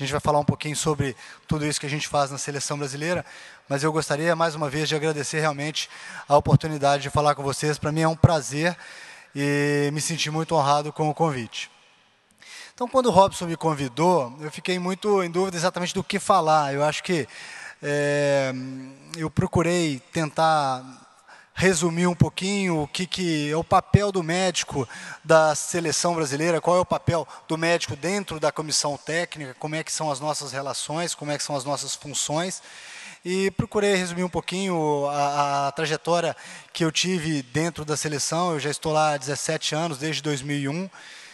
A gente vai falar um pouquinho sobre tudo isso que a gente faz na seleção brasileira, mas eu gostaria mais uma vez de agradecer realmente a oportunidade de falar com vocês. Para mim é um prazer e me senti muito honrado com o convite. Então, quando o Robson me convidou, eu fiquei muito em dúvida exatamente do que falar. Eu acho que é, eu procurei tentar resumir um pouquinho o que, que é o papel do médico da seleção brasileira, qual é o papel do médico dentro da comissão técnica, como é que são as nossas relações, como é que são as nossas funções e procurei resumir um pouquinho a, a, trajetória que eu tive dentro da seleção. Eu já estou lá há 17 anos, desde 2001.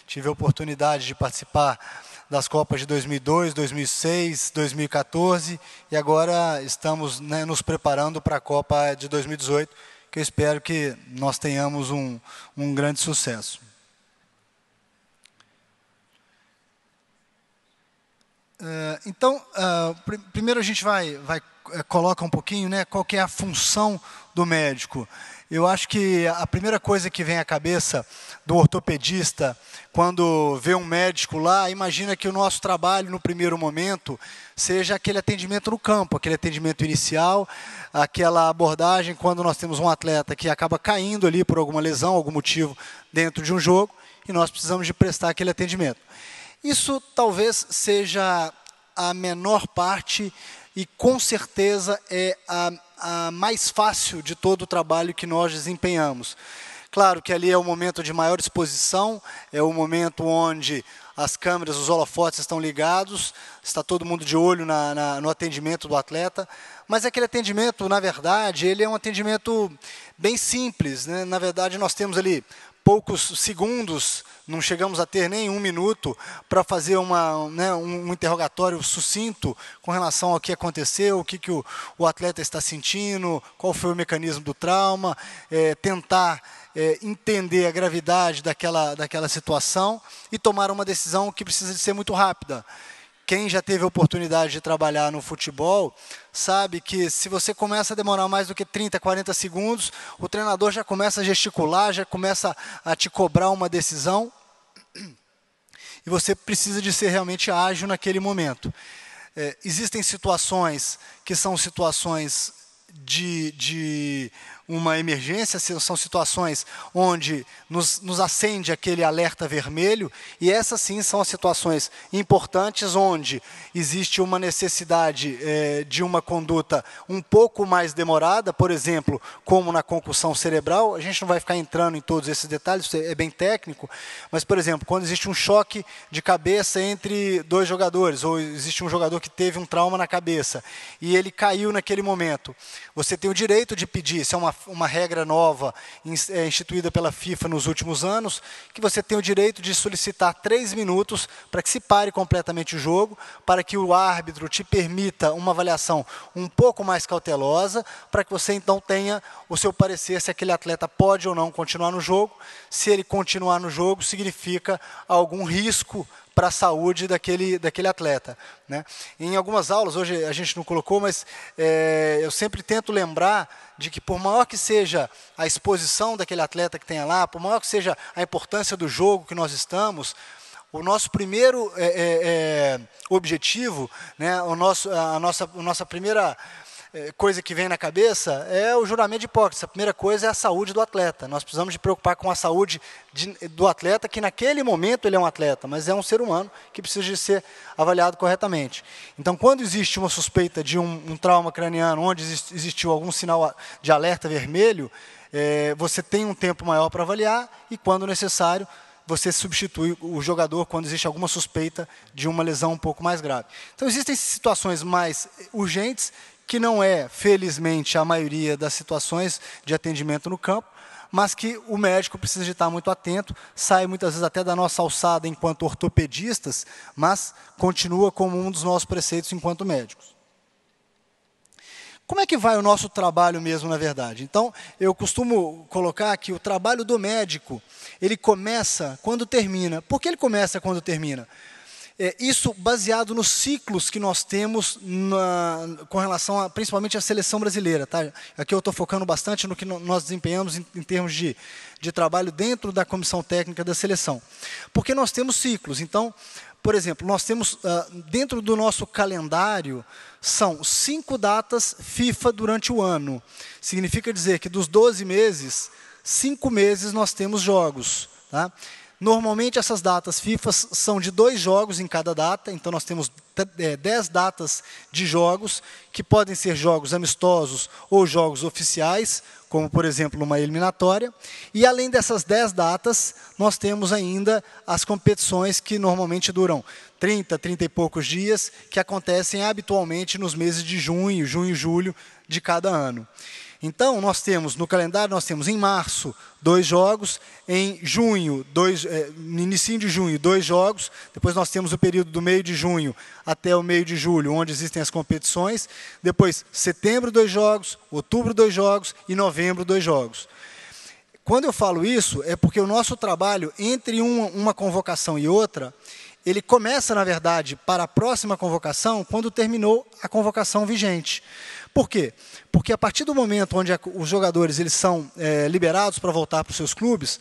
Tive a oportunidade de participar das Copas de 2002, 2006, 2014 e agora estamos né, nos preparando para a Copa de 2018 que eu espero que nós tenhamos um, um grande sucesso. Uh, então, uh, é, pr primeiro a gente vai, vai é, coloca um pouquinho, né? Qual é a função do médico? Eu acho que a primeira coisa que vem à cabeça do ortopedista quando vê um médico lá, imagina que o nosso trabalho no primeiro momento seja aquele atendimento no campo, aquele atendimento inicial, aquela abordagem quando nós temos um atleta que acaba caindo ali por alguma lesão, algum motivo dentro de um jogo e nós precisamos de prestar aquele atendimento. Isso talvez seja a menor parte e com certeza é a, a mais fácil de todo o trabalho que nós desempenhamos. Claro que ali é o momento de maior exposição, é o momento onde as câmeras, os holofotes estão ligados, está todo mundo de olho na, na, no atendimento do atleta, mas aquele atendimento, na verdade, ele é um atendimento bem simples. Né? Na verdade, nós temos ali poucos segundos, não chegamos a ter nem um minuto para fazer uma, né, um interrogatório sucinto com relação ao que aconteceu, o que, que o, o atleta está sentindo, qual foi o mecanismo do trauma, é, tentar é, entender a gravidade daquela, daquela situação e tomar uma decisão que precisa de ser muito rápida quem já teve a oportunidade de trabalhar no futebol sabe que se você começa a demorar mais do que 30, 40 segundos, o treinador já começa a gesticular, já começa a te cobrar uma decisão. E você precisa de ser realmente ágil naquele momento. É, existem situações que são situações de, de uma emergência, são situações onde nos, nos acende aquele alerta vermelho, e essas sim são as situações importantes onde existe uma necessidade é, de uma conduta um pouco mais demorada, por exemplo, como na concussão cerebral. A gente não vai ficar entrando em todos esses detalhes, é, é bem técnico, mas, por exemplo, quando existe um choque de cabeça entre dois jogadores, ou existe um jogador que teve um trauma na cabeça e ele caiu naquele momento, você tem o direito de pedir, se é uma uma regra nova é, instituída pela FIFA nos últimos anos, que você tem o direito de solicitar três minutos para que se pare completamente o jogo, para que o árbitro te permita uma avaliação um pouco mais cautelosa, para que você então tenha o seu parecer se aquele atleta pode ou não continuar no jogo. Se ele continuar no jogo, significa algum risco para a saúde daquele, daquele atleta. Né? Em algumas aulas, hoje a gente não colocou, mas é, eu sempre tento lembrar de que, por maior que seja a exposição daquele atleta que tenha lá, por maior que seja a importância do jogo que nós estamos, o nosso primeiro é, é, é objetivo, né, o nosso, a, nossa, a nossa primeira é, coisa que vem na cabeça é o juramento de hipócritas. A primeira coisa é a saúde do atleta. Nós precisamos de preocupar com a saúde de, do atleta, que naquele momento ele é um atleta, mas é um ser humano que precisa de ser avaliado corretamente. Então, quando existe uma suspeita de um, um trauma craniano, onde existiu algum sinal de alerta vermelho, é, você tem um tempo maior para avaliar e, quando necessário, você substitui o jogador quando existe alguma suspeita de uma lesão um pouco mais grave. Então, existem situações mais urgentes que não é, felizmente, a maioria das situações de atendimento no campo, mas que o médico precisa de estar muito atento, sai muitas vezes até da nossa alçada enquanto ortopedistas, mas continua como um dos nossos preceitos enquanto médicos. Como é que vai o nosso trabalho mesmo, na verdade? Então, eu costumo colocar que o trabalho do médico, ele começa quando termina. Por que ele começa quando termina? É, isso baseado nos ciclos que nós temos na, com relação a, principalmente à seleção brasileira. Tá? Aqui eu estou focando bastante no que nós desempenhamos em, em, termos de, de trabalho dentro da comissão técnica da seleção. Porque nós temos ciclos. Então, por exemplo, nós temos, uh, dentro do nosso calendário, são cinco datas FIFA durante o ano. Significa dizer que dos 12 meses, cinco meses nós temos jogos. Tá? Normalmente essas datas FIFA são de dois jogos em cada data, então nós temos é, dez datas de jogos, que podem ser jogos amistosos ou jogos oficiais, como por exemplo uma eliminatória. E além dessas dez datas, nós temos ainda as competições que normalmente duram 30, 30 e poucos dias, que acontecem habitualmente nos meses de junho, junho e julho de cada ano. Então, nós temos no calendário, nós temos em março dois jogos, em junho, dois, é, no início de junho, dois jogos, depois nós temos o período do meio de junho até o meio de julho, onde existem as competições, depois setembro dois jogos, outubro dois jogos e novembro dois jogos. Quando eu falo isso, é porque o nosso trabalho entre uma, uma convocação e outra, ele começa, na verdade, para a próxima convocação, quando terminou a convocação vigente. Por quê? Porque a partir do momento onde os jogadores eles são é, liberados para voltar para os seus clubes,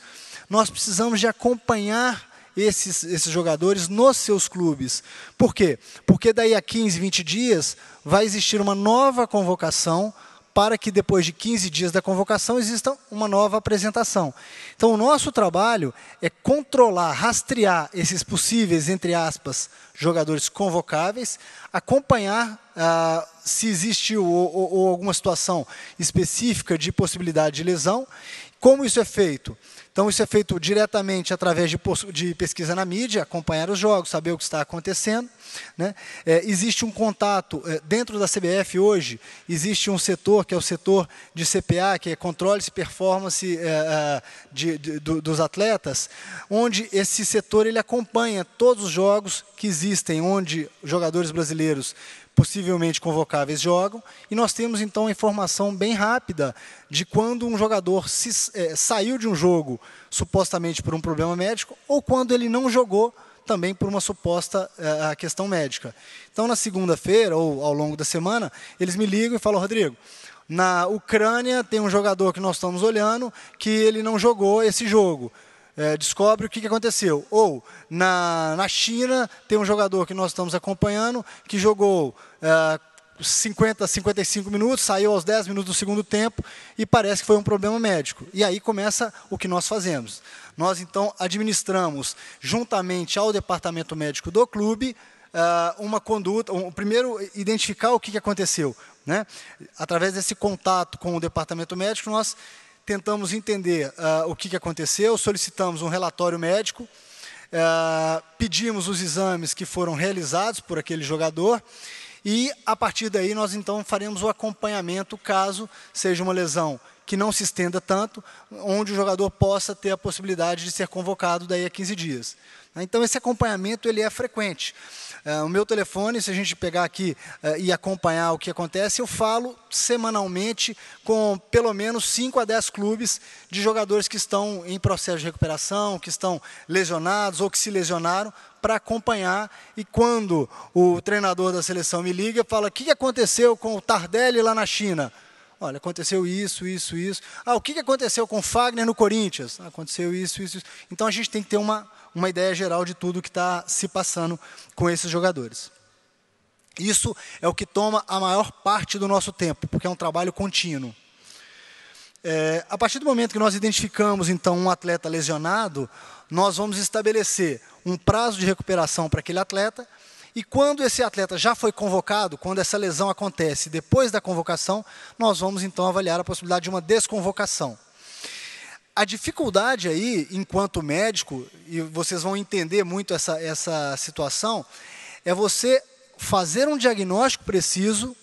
nós precisamos de acompanhar esses, esses jogadores nos seus clubes. Por quê? Porque daí a 15, 20 dias vai existir uma nova convocação para que depois de 15 dias da convocação exista uma nova apresentação. Então, o nosso trabalho é controlar, rastrear esses possíveis, entre aspas, jogadores convocáveis, acompanhar ah, se existe ou, ou, ou alguma situação específica de possibilidade de lesão. Como isso é feito? Então, isso é feito diretamente através de, de, pesquisa na mídia, acompanhar os jogos, saber o que está acontecendo. Né? É, existe um contato, é, dentro da CBF hoje, existe um setor, que é o setor de CPA, que é Controle e Performance é, é, de, de, do, dos Atletas, onde esse setor ele acompanha todos os jogos que existem, onde jogadores brasileiros possivelmente convocáveis jogam, e nós temos então a informação bem rápida de quando um jogador se, é, saiu de um jogo supostamente por um problema médico ou quando ele não jogou também por uma suposta é, questão médica. Então, na segunda-feira ou ao longo da semana, eles me ligam e falam, Rodrigo, na Ucrânia tem um jogador que nós estamos olhando que ele não jogou esse jogo é, descobre o que, que aconteceu. Ou na, na China tem um jogador que nós estamos acompanhando que jogou. É, 50, 55 minutos, saiu aos 10 minutos do segundo tempo e parece que foi um problema médico. E aí começa o que nós fazemos. Nós então administramos, juntamente ao departamento médico do clube, é, uma conduta, um, primeiro identificar o que aconteceu. Né? Através desse contato com o departamento médico, nós tentamos entender uh, o que, que aconteceu, solicitamos um relatório médico, uh, pedimos os exames que foram realizados por aquele jogador e, a partir daí, nós então faremos o acompanhamento caso seja uma lesão que não se estenda tanto, onde o jogador possa ter a possibilidade de ser convocado daí a 15 dias. Então esse acompanhamento ele é frequente. É, o meu telefone, se a gente pegar aqui é, e acompanhar o que acontece, eu falo semanalmente com pelo menos 5 a 10 clubes de jogadores que estão em processo de recuperação, que estão lesionados ou que se lesionaram, para acompanhar. E quando o treinador da seleção me liga, fala: o que aconteceu com o Tardelli lá na China? Olha, aconteceu isso, isso, isso. Ah, o que aconteceu com Fagner no Corinthians? Ah, aconteceu isso, isso, isso. Então a gente tem que ter uma, uma ideia geral de tudo que está se passando com esses jogadores. Isso é o que toma a maior parte do nosso tempo, porque é um trabalho contínuo. É, a partir do momento que nós identificamos, então, um atleta lesionado, nós vamos estabelecer um prazo de recuperação para aquele atleta e quando esse atleta já foi convocado, quando essa lesão acontece depois da convocação, nós vamos então avaliar a possibilidade de uma desconvocação. A dificuldade aí, enquanto médico, e vocês vão entender muito essa, essa situação, é você fazer um diagnóstico preciso,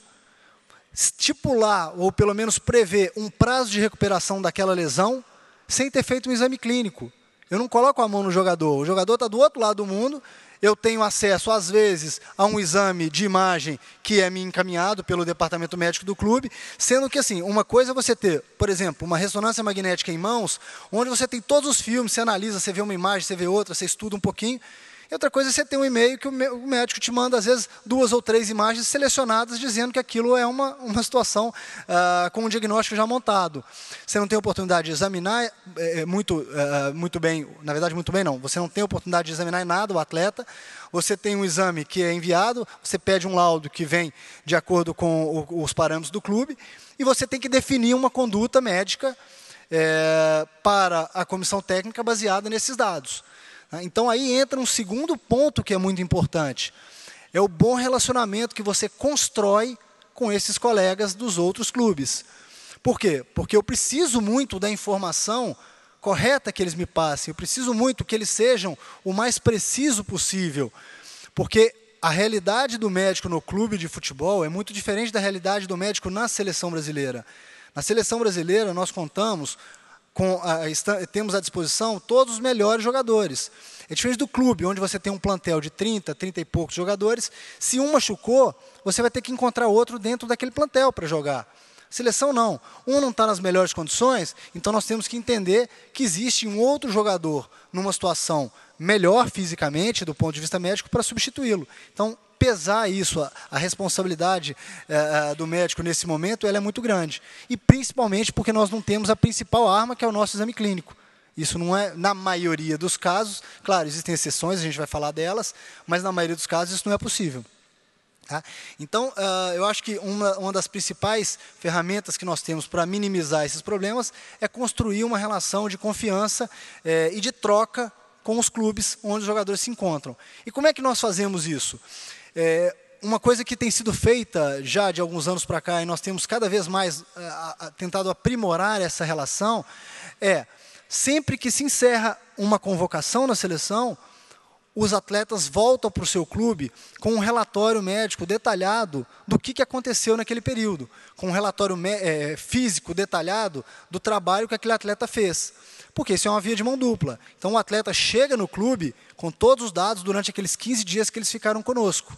estipular, ou pelo menos prever, um prazo de recuperação daquela lesão, sem ter feito um exame clínico. Eu não coloco a mão no jogador. O jogador está do outro lado do mundo, eu tenho acesso, às vezes, a um exame de imagem que é me encaminhado pelo departamento médico do clube, sendo que, assim, uma coisa é você ter, por exemplo, uma ressonância magnética em mãos, onde você tem todos os filmes, você analisa, você vê uma imagem, você vê outra, você estuda um pouquinho, e outra coisa é você ter um e-mail que o, médico te manda, às vezes, duas ou três imagens selecionadas dizendo que aquilo é uma, uma situação uh, com um diagnóstico já montado. Você não tem oportunidade de examinar é, é muito, uh, muito bem, na verdade, muito bem não, você não tem oportunidade de examinar em nada o atleta, você tem um exame que é enviado, você pede um laudo que vem de acordo com o, os parâmetros do clube, e você tem que definir uma conduta médica é, para a comissão técnica baseada nesses dados. Ah, então aí entra um segundo ponto que é muito importante. É o bom relacionamento que você constrói com esses colegas dos outros clubes. Por quê? Porque eu preciso muito da informação correta que eles me passem, eu preciso muito que eles sejam o mais preciso possível. Porque a realidade do médico no clube de futebol é muito diferente da realidade do médico na seleção brasileira. Na seleção brasileira, nós contamos com, a, está, temos à disposição todos os melhores jogadores. É diferente do clube, onde você tem um plantel de 30, 30 e poucos jogadores. Se um machucou, você vai ter que encontrar outro dentro daquele plantel para jogar. Seleção não. Um não está nas melhores condições, então nós temos que entender que existe um outro jogador numa situação melhor fisicamente, do ponto de vista médico, para substituí-lo. Então, pesar isso, a, a responsabilidade é, é, do médico nesse momento ela é muito grande. E principalmente porque nós não temos a principal arma, que é o nosso exame clínico. Isso não é, na maioria dos casos, claro, existem exceções, a gente vai falar delas, mas na maioria dos casos isso não é possível. Tá? Então, uh, eu acho que uma, uma das principais ferramentas que nós temos para minimizar esses problemas é construir uma relação de confiança é, e de troca com os clubes onde os jogadores se encontram. E como é que nós fazemos isso? É, uma coisa que tem sido feita já de alguns anos para cá, e nós temos cada vez mais é, a, a, tentado aprimorar essa relação, é sempre que se encerra uma convocação na seleção, os atletas voltam para o seu clube com um relatório médico detalhado do que, que aconteceu naquele período, com um relatório é, físico detalhado do trabalho que aquele atleta fez porque isso é uma via de mão dupla. Então o atleta chega no clube com todos os dados durante aqueles 15 dias que eles ficaram conosco.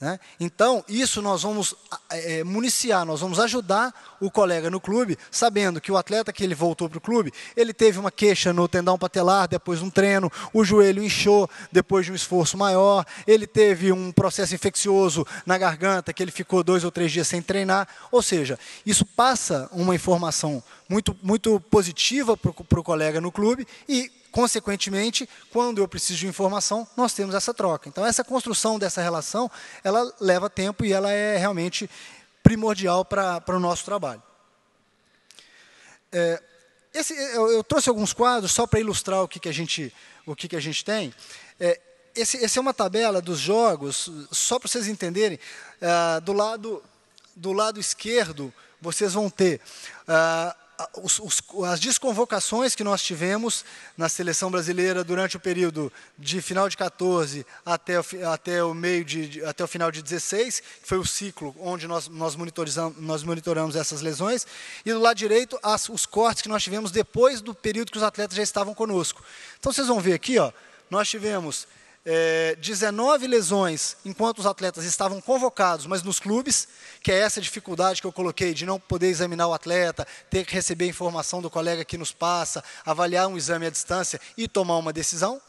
Né? Então, isso nós vamos é, municiar, nós vamos ajudar o colega no clube, sabendo que o atleta que ele voltou para o clube, ele teve uma queixa no tendão patelar depois de um treino, o joelho inchou depois de um esforço maior, ele teve um processo infeccioso na garganta que ele ficou dois ou três dias sem treinar. Ou seja, isso passa uma informação muito, muito positiva para o colega no clube e consequentemente, quando eu preciso de informação, nós temos essa troca. Então, essa construção dessa relação, ela leva tempo e ela é realmente primordial para o nosso trabalho. É, esse, eu, eu, trouxe alguns quadros só para ilustrar o que, que, a, gente, o que, que a gente tem. É, esse, esse é uma tabela dos jogos, só para vocês entenderem. É, do, lado, do lado esquerdo, vocês vão ter... Ah, os, os, as desconvocações que nós tivemos na seleção brasileira durante o período de final de 14 até o, até o meio de, de até o final de 16, foi o ciclo onde nós, nós, monitoramos, nós monitoramos essas lesões, e do lado direito as, os cortes que nós tivemos depois do período que os atletas já estavam conosco. Então vocês vão ver aqui, ó, nós tivemos é, eh, 19 lesões enquanto os atletas estavam convocados, mas nos clubes, que é essa dificuldade que eu coloquei de não poder examinar o atleta, ter que receber informação do colega que nos passa, avaliar um exame à distância e tomar uma decisão.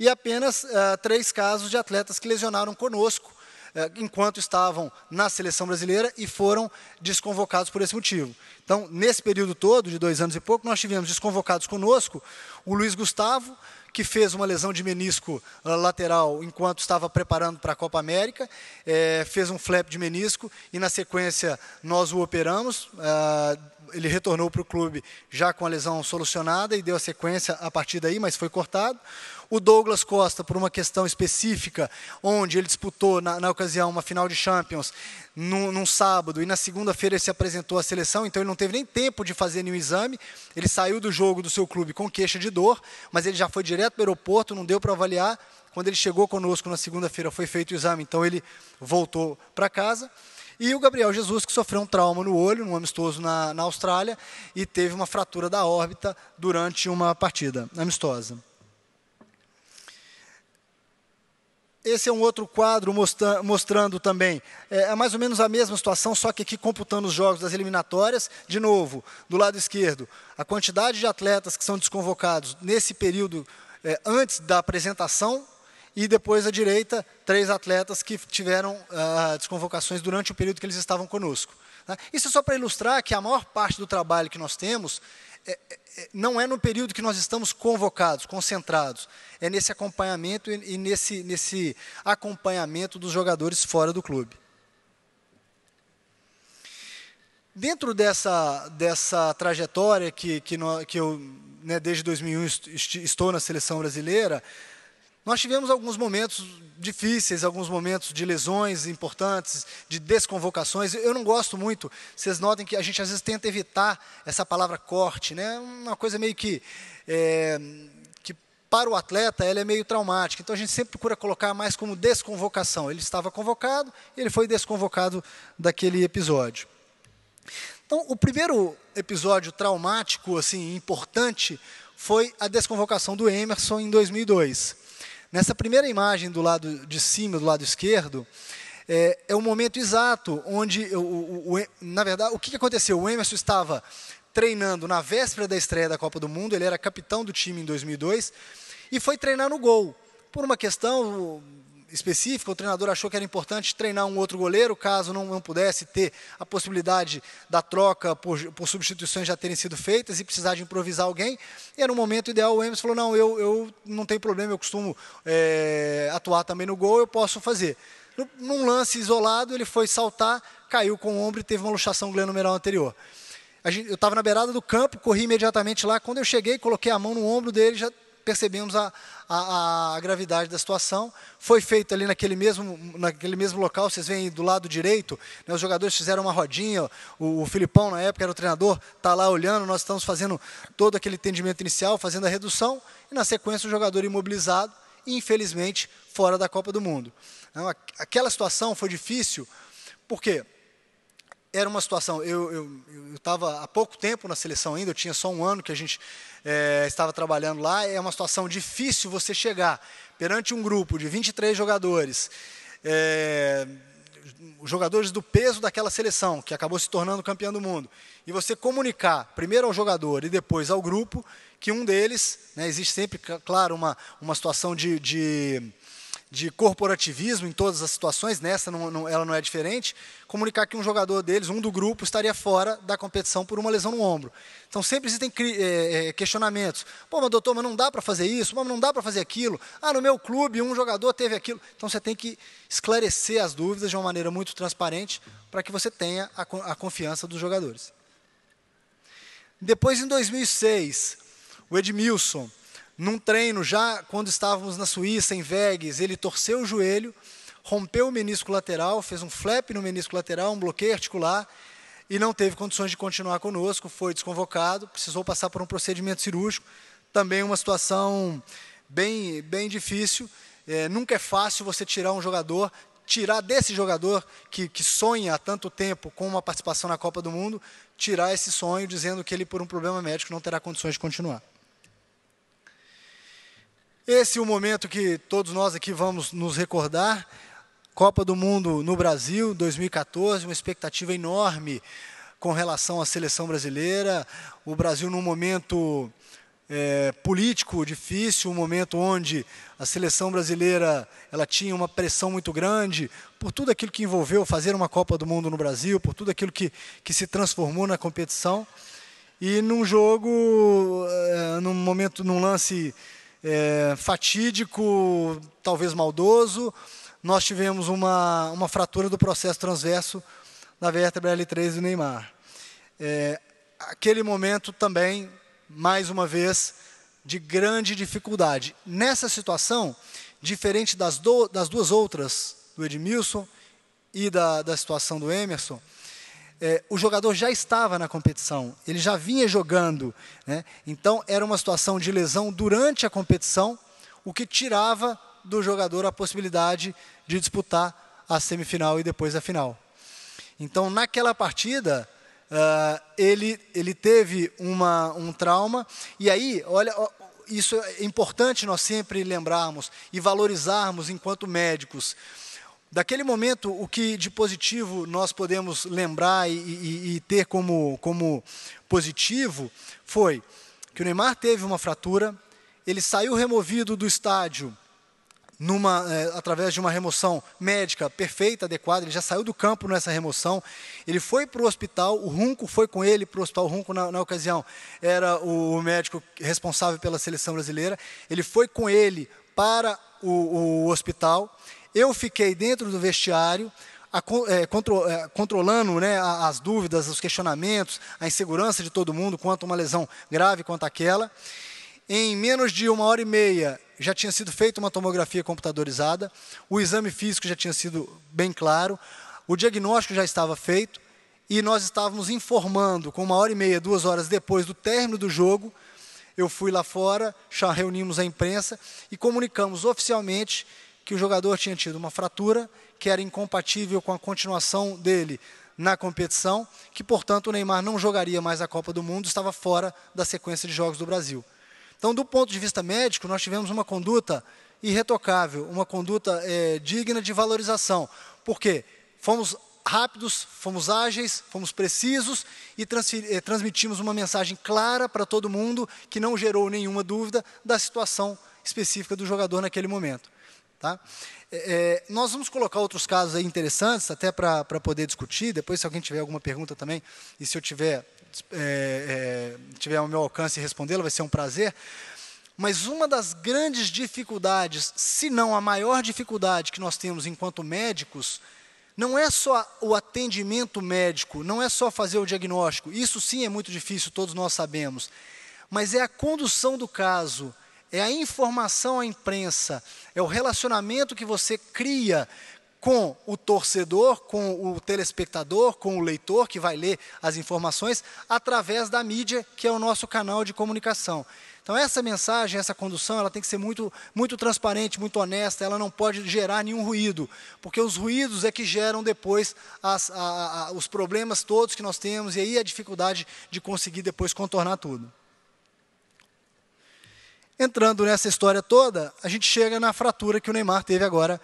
E apenas ah, três casos de atletas que lesionaram conosco, eh, enquanto estavam na seleção brasileira e foram desconvocados por esse motivo. Então, nesse período todo, de dois anos e pouco, nós tivemos desconvocados conosco o Luiz Gustavo, que fez uma lesão de menisco eh, lateral enquanto estava preparando para a Copa América, é, fez um flap de menisco e, na sequência, nós o operamos. É, ele retornou para o clube já com a lesão solucionada e deu a sequência a partir daí, mas foi cortado o Douglas Costa, por uma questão específica, onde ele disputou, na, na ocasião, uma final de Champions, num, num sábado, e na segunda-feira ele se apresentou à seleção, então ele não teve nem tempo de fazer nenhum exame, ele saiu do jogo do seu clube com queixa de dor, mas ele já foi direto para o aeroporto, não deu para avaliar, quando ele chegou conosco na segunda-feira foi feito o exame, então ele voltou para casa. E o Gabriel Jesus, que sofreu um trauma no olho, num amistoso na, na Austrália, e teve uma fratura da órbita durante uma partida amistosa. Esse é um outro quadro mostra mostrando também. É, é, mais ou menos a mesma situação, só que aqui computando os jogos das eliminatórias. De novo, do lado esquerdo, a quantidade de atletas que são desconvocados nesse período é, antes da apresentação. E depois à direita, três atletas que tiveram ah, desconvocações durante o período que eles estavam conosco. Né? Isso é só para ilustrar que a maior parte do trabalho que nós temos é, é, é, não é no período que nós estamos convocados, concentrados. É nesse acompanhamento e, e nesse, nesse acompanhamento dos jogadores fora do clube. Dentro dessa, dessa trajetória que, que, no, que eu, né, desde 2001, estou na seleção brasileira, nós tivemos alguns momentos difíceis, alguns momentos de lesões importantes, de desconvocações. Eu não gosto muito. Vocês notem que a gente às vezes tenta evitar essa palavra corte, né? Uma coisa meio que é, que para o atleta ela é meio traumática. Então a gente sempre procura colocar mais como desconvocação. Ele estava convocado, ele foi desconvocado daquele episódio. Então o primeiro episódio traumático, assim, importante, foi a desconvocação do Emerson em 2002. Nessa primeira imagem do lado de cima, do lado esquerdo, é, é o momento exato onde, o, o, o, na verdade, o que aconteceu? O Emerson estava treinando na véspera da estreia da Copa do Mundo, ele era capitão do time em 2002, e foi treinar no gol. Por uma questão, específica, o treinador achou que era importante treinar um outro goleiro, caso não, não pudesse ter a possibilidade da troca por, por, substituições já terem sido feitas e precisar de improvisar alguém. E era um momento ideal, o Emerson falou, não, eu, eu não tenho problema, eu costumo é, atuar também no gol, eu posso fazer. num lance isolado, ele foi saltar, caiu com o ombro e teve uma luxação glenumeral anterior. Gente, eu estava na beirada do campo, corri imediatamente lá. Quando eu cheguei, coloquei a mão no ombro dele, já percebemos a, a, a, gravidade da situação. Foi feito ali naquele mesmo, naquele mesmo local, vocês veem do lado direito, né, os jogadores fizeram uma rodinha, o, o Filipão, na época, era o treinador, está lá olhando, nós estamos fazendo todo aquele entendimento inicial, fazendo a redução, e na sequência o jogador imobilizado, infelizmente, fora da Copa do Mundo. Então, aquela situação foi difícil, por quê? Porque era uma situação. Eu estava há pouco tempo na seleção ainda, eu tinha só um ano que a gente é, estava trabalhando lá. É uma situação difícil você chegar perante um grupo de 23 jogadores, é, jogadores do peso daquela seleção, que acabou se tornando campeão do mundo, e você comunicar primeiro ao jogador e depois ao grupo que um deles, né, existe sempre, claro, uma, uma situação de, de de corporativismo em todas as situações, nessa não, não, ela não é diferente, comunicar que um jogador deles, um do grupo, estaria fora da competição por uma lesão no ombro. Então sempre existem é, é, questionamentos. Pô, mas doutor, mas não dá para fazer isso, mas não dá para fazer aquilo. Ah, no meu clube um jogador teve aquilo. Então você tem que esclarecer as dúvidas de uma maneira muito transparente para que você tenha a, a confiança dos jogadores. Depois, em 2006, o Edmilson num treino, já quando estávamos na Suíça, em Vegas, ele torceu o joelho, rompeu o menisco lateral, fez um flap no menisco lateral, um bloqueio articular, e não teve condições de continuar conosco, foi desconvocado, precisou passar por um procedimento cirúrgico, também uma situação bem, bem difícil. É, nunca é fácil você tirar um jogador, tirar desse jogador que, que sonha há tanto tempo com uma participação na Copa do Mundo, tirar esse sonho dizendo que ele, por um problema médico, não terá condições de continuar. Esse é o momento que todos nós aqui vamos nos recordar. Copa do Mundo no Brasil, 2014, uma expectativa enorme com relação à seleção brasileira. O Brasil num momento é, político difícil, um momento onde a seleção brasileira ela tinha uma pressão muito grande por tudo aquilo que envolveu fazer uma Copa do Mundo no Brasil, por tudo aquilo que, que se transformou na competição. E num jogo, é, num momento, num lance é, fatídico, talvez maldoso, nós tivemos uma, uma fratura do processo transverso na vértebra L3 do Neymar. É, aquele momento também, mais uma vez, de grande dificuldade. Nessa situação, diferente das, do, das duas outras, do Edmilson e da, da situação do Emerson, é, o jogador já estava na competição, ele já vinha jogando. Né? Então, era uma situação de lesão durante a competição, o que tirava do jogador a possibilidade de disputar a semifinal e depois a final. Então, naquela partida, uh, ele, ele teve uma, um trauma, e aí, olha, isso é importante nós sempre lembrarmos e valorizarmos enquanto médicos Daquele momento, o que de positivo nós podemos lembrar e, e, e, ter como, como positivo foi que o Neymar teve uma fratura, ele saiu removido do estádio numa, é, através de uma remoção médica perfeita, adequada, ele já saiu do campo nessa remoção, ele foi para o hospital, o Runco foi com ele para o hospital, o Runco na, na ocasião era o, médico responsável pela seleção brasileira, ele foi com ele para o, o hospital eu fiquei dentro do vestiário, a, é, contro, é, controlando né, as dúvidas, os questionamentos, a insegurança de todo mundo quanto a uma lesão grave quanto aquela. Em menos de uma hora e meia já tinha sido feita uma tomografia computadorizada, o exame físico já tinha sido bem claro, o diagnóstico já estava feito e nós estávamos informando com uma hora e meia, duas horas depois do término do jogo. Eu fui lá fora, já reunimos a imprensa e comunicamos oficialmente que o jogador tinha tido uma fratura que era incompatível com a continuação dele na competição, que portanto o Neymar não jogaria mais a Copa do Mundo, estava fora da sequência de jogos do Brasil. Então, do ponto de vista médico, nós tivemos uma conduta irretocável, uma conduta é, digna de valorização, porque fomos rápidos, fomos ágeis, fomos precisos e eh, transmitimos uma mensagem clara para todo mundo que não gerou nenhuma dúvida da situação específica do jogador naquele momento. Tá? É, é, nós vamos colocar outros casos interessantes, até para poder discutir. Depois, se alguém tiver alguma pergunta também, e se eu tiver, é, é, tiver ao meu alcance respondê-la, vai ser um prazer. Mas uma das grandes dificuldades, se não a maior dificuldade que nós temos enquanto médicos, não é só o atendimento médico, não é só fazer o diagnóstico. Isso sim é muito difícil, todos nós sabemos. Mas é a condução do caso é a informação à imprensa, é o relacionamento que você cria com o torcedor, com o telespectador, com o leitor que vai ler as informações, através da mídia, que é o nosso canal de comunicação. Então, essa mensagem, essa condução, ela tem que ser muito, muito transparente, muito honesta, ela não pode gerar nenhum ruído, porque os ruídos é que geram depois as, a, a, os problemas todos que nós temos, e aí a dificuldade de conseguir depois contornar tudo. Entrando nessa história toda, a gente chega na fratura que o Neymar teve agora,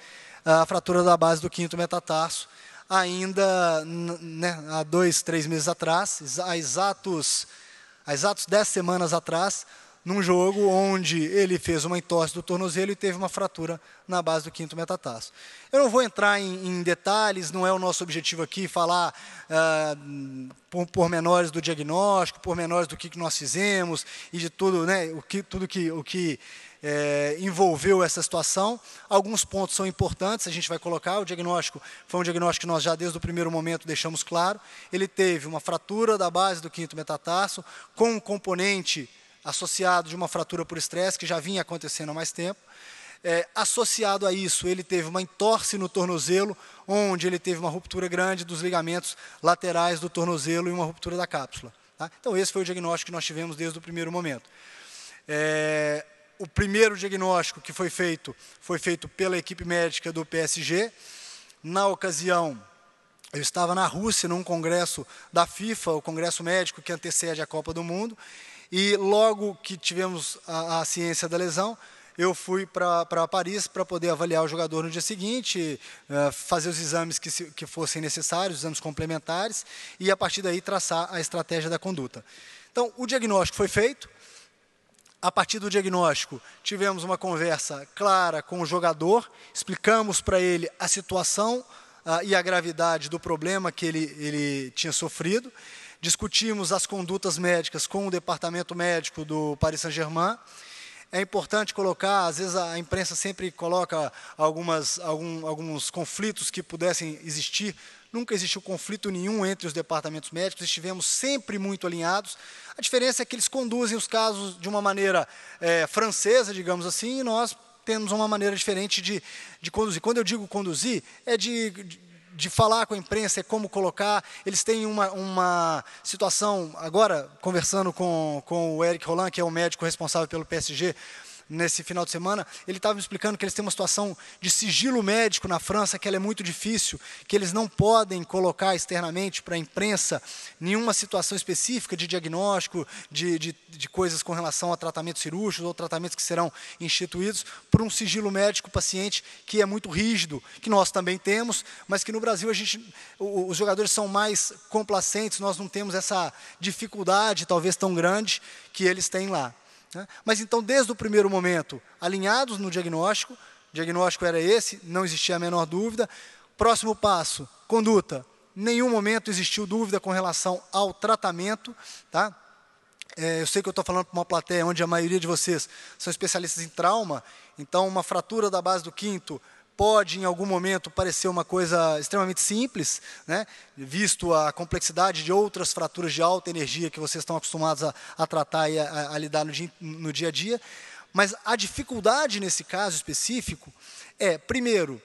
a fratura da base do quinto metatarso, ainda né, há dois, três meses atrás, há exatos, há exatos dez semanas atrás, num jogo onde ele fez uma entorse do tornozelo e teve uma fratura na base do quinto metatarso. Eu não vou entrar em, em detalhes, não é o nosso objetivo aqui falar ah, por, menores do diagnóstico, por menores do que, que nós fizemos e de tudo, né, o que, tudo que, o que é, envolveu essa situação. Alguns pontos são importantes, a gente vai colocar. O diagnóstico foi um diagnóstico que nós já desde o primeiro momento deixamos claro. Ele teve uma fratura da base do quinto metatarso com um componente associado de uma fratura por estresse, que já vinha acontecendo há mais tempo. É, associado a isso, ele teve uma entorse no tornozelo, onde ele teve uma ruptura grande dos ligamentos laterais do tornozelo e uma ruptura da cápsula. Tá? Então, esse foi o diagnóstico que nós tivemos desde o primeiro momento. É, o primeiro diagnóstico que foi feito foi feito pela equipe médica do PSG. Na ocasião, eu estava na Rússia, num congresso da FIFA, o congresso médico que antecede a Copa do Mundo, e logo que tivemos a, a ciência da lesão, eu fui para Paris para poder avaliar o jogador no dia seguinte, eh, fazer os exames que, se, que fossem necessários, exames complementares, e a partir daí traçar a estratégia da conduta. Então, o diagnóstico foi feito. A partir do diagnóstico, tivemos uma conversa clara com o jogador, explicamos para ele a situação uh, e a gravidade do problema que ele, ele tinha sofrido discutimos as condutas médicas com o departamento médico do Paris Saint-Germain. É importante colocar, às vezes a imprensa sempre coloca algumas, algum, alguns conflitos que pudessem existir. Nunca existiu conflito nenhum entre os departamentos médicos, estivemos sempre muito alinhados. A diferença é que eles conduzem os casos de uma maneira é, francesa, digamos assim, e nós temos uma maneira diferente de, de conduzir. Quando eu digo conduzir, é de, de de falar com a imprensa, é como colocar. Eles têm uma, uma situação, agora conversando com, com o Eric Roland, que é o médico responsável pelo PSG, nesse final de semana, ele estava me explicando que eles têm uma situação de sigilo médico na França, que ela é muito difícil, que eles não podem colocar externamente para a imprensa nenhuma situação específica de diagnóstico, de, de, de coisas com relação a tratamentos cirúrgicos ou tratamentos que serão instituídos por um sigilo médico paciente que é muito rígido, que nós também temos, mas que no Brasil a gente, os jogadores são mais complacentes, nós não temos essa dificuldade talvez tão grande que eles têm lá. Né? Mas então, desde o primeiro momento, alinhados no diagnóstico, o diagnóstico era esse, não existia a menor dúvida. Próximo passo, conduta. Nenhum momento existiu dúvida com relação ao tratamento, tá? É, eu sei que eu estou falando para uma plateia onde a maioria de vocês são especialistas em trauma, então uma fratura da base do quinto pode em algum momento parecer uma coisa extremamente simples, né? visto a complexidade de outras fraturas de alta energia que vocês estão acostumados a, a tratar e a, a lidar no dia, no dia a dia. Mas a dificuldade nesse caso específico é, primeiro,